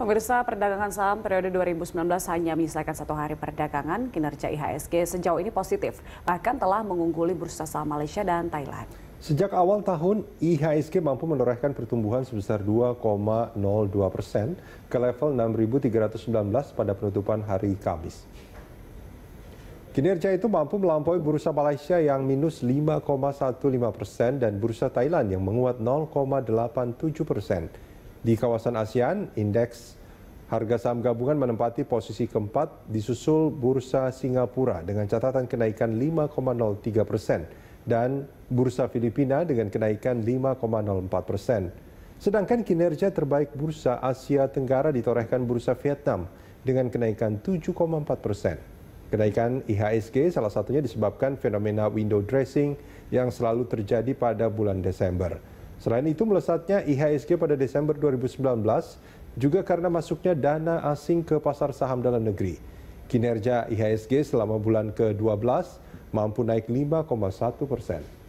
Pemirsa perdagangan saham periode 2019 hanya menyisakan satu hari perdagangan, kinerja IHSG sejauh ini positif, bahkan telah mengungguli bursa saham Malaysia dan Thailand. Sejak awal tahun, IHSG mampu menorehkan pertumbuhan sebesar 2,02 persen ke level 6.319 pada penutupan hari Kamis. Kinerja itu mampu melampaui bursa Malaysia yang minus 5,15 persen dan bursa Thailand yang menguat 0,87 persen. Di kawasan ASEAN, indeks harga saham gabungan menempati posisi keempat disusul Bursa Singapura dengan catatan kenaikan 5,03 persen dan Bursa Filipina dengan kenaikan 5,04 persen. Sedangkan kinerja terbaik Bursa Asia Tenggara ditorehkan Bursa Vietnam dengan kenaikan 7,4 persen. Kenaikan IHSG salah satunya disebabkan fenomena window dressing yang selalu terjadi pada bulan Desember. Selain itu melesatnya IHSG pada Desember 2019 juga karena masuknya dana asing ke pasar saham dalam negeri. Kinerja IHSG selama bulan ke-12 mampu naik 5,1 persen.